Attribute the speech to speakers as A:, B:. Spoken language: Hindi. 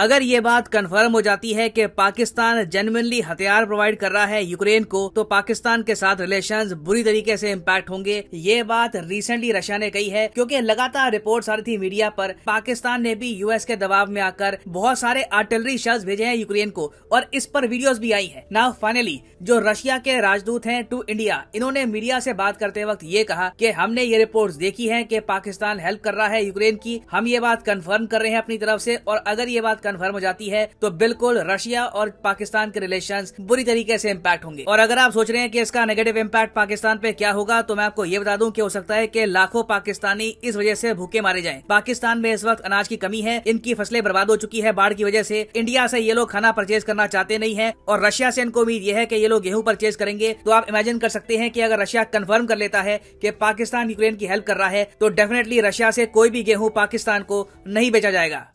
A: अगर ये बात कंफर्म हो जाती है कि पाकिस्तान जेनुअनली हथियार प्रोवाइड कर रहा है यूक्रेन को तो पाकिस्तान के साथ रिलेशंस बुरी तरीके से इम्पैक्ट होंगे ये बात रिसेंटली रशिया ने कही है क्योंकि लगातार रिपोर्ट्स आ रही थी मीडिया पर पाकिस्तान ने भी यूएस के दबाव में आकर बहुत सारे आर्टिलरी शर्स भेजे हैं यूक्रेन को और इस पर वीडियोज भी आई है ना फाइनली जो रशिया के राजदूत है टू इंडिया इन्होंने मीडिया से बात करते वक्त ये कहा की हमने ये रिपोर्ट देखी है की पाकिस्तान हेल्प कर रहा है यूक्रेन की हम ये बात कन्फर्म कर रहे हैं अपनी तरफ से और अगर ये बात कन्फर्म हो जाती है तो बिल्कुल रशिया और पाकिस्तान के रिलेशन बुरी तरीके से इम्पैक्ट होंगे और अगर आप सोच रहे हैं की इसका नेगेटिव इम्पैक्ट पाकिस्तान पे क्या होगा तो मैं आपको ये बता दूं कि हो सकता है की लाखों पाकिस्तानी इस वजह से भूखे मारे जाए पाकिस्तान में इस वक्त अनाज की कमी है इनकी फसलें बर्बाद हो चुकी है बाढ़ की वजह से इंडिया से ये लोग खाना परचेज करना चाहते नहीं है और रशिया से इनको उम्मीद ये है कि ये लोग गेहूं परचेज करेंगे तो आप इमेजिन कर सकते हैं कि अगर रशिया कंफर्म कर लेता है कि पाकिस्तान यूक्रेन की हेल्प कर रहा है तो डेफिनेटली रशिया से कोई भी गेहूं पाकिस्तान को नहीं बेचा जाएगा